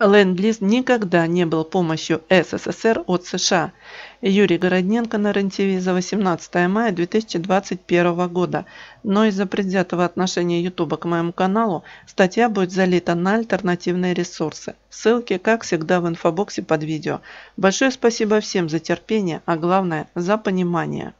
Ленд-лиз никогда не был помощью СССР от США. Юрий Городненко на рен за 18 мая 2021 года. Но из-за предвзятого отношения Ютуба к моему каналу статья будет залита на альтернативные ресурсы. Ссылки, как всегда, в инфобоксе под видео. Большое спасибо всем за терпение, а главное – за понимание.